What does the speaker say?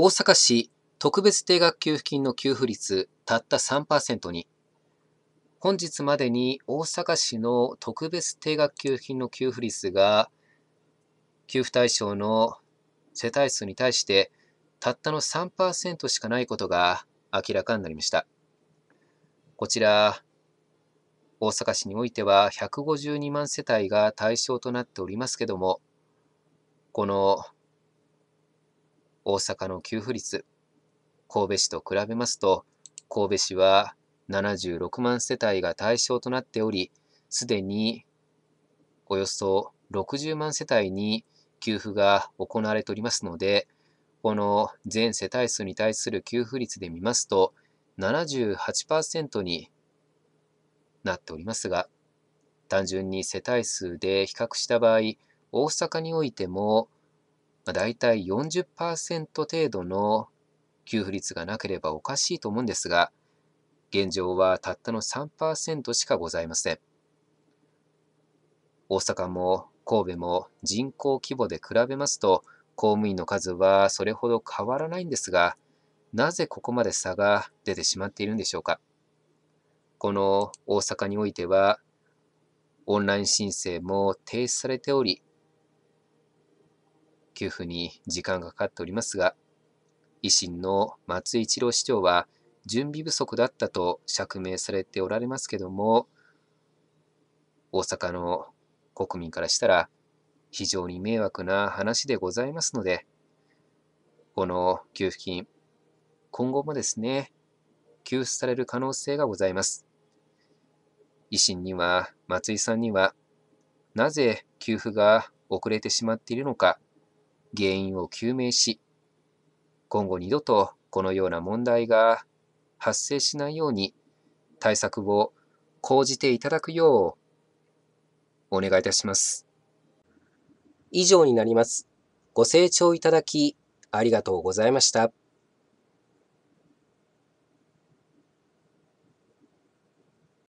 大阪市特別定額給付金の給付率たった3%に、本日までに大阪市の特別定額給付金の給付率が、給付対象の世帯数に対してたったの3%しかないことが明らかになりました。こちら、大阪市においては152万世帯が対象となっておりますけども、この大阪の給付率、神戸市と比べますと、神戸市は76万世帯が対象となっており、すでにおよそ60万世帯に給付が行われておりますので、この全世帯数に対する給付率で見ますと、78%になっておりますが、単純に世帯数で比較した場合、大阪においてもまあ、大体40%程度の給付率がなければおかしいと思うんですが、現状はたったの3%しかございません。大阪も神戸も人口規模で比べますと、公務員の数はそれほど変わらないんですが、なぜここまで差が出てしまっているんでしょうか。この大阪においては、オンライン申請も停止されており、給付に時間がかかっておりますが、維新の松井一郎市長は準備不足だったと釈明されておられますけども、大阪の国民からしたら非常に迷惑な話でございますので、この給付金、今後もですね、給付される可能性がございます。維新には、松井さんには、なぜ給付が遅れてしまっているのか、原因を究明し、今後二度とこのような問題が発生しないように対策を講じていただくようお願いいたします。以上になります。ご清聴いただきありがとうございました。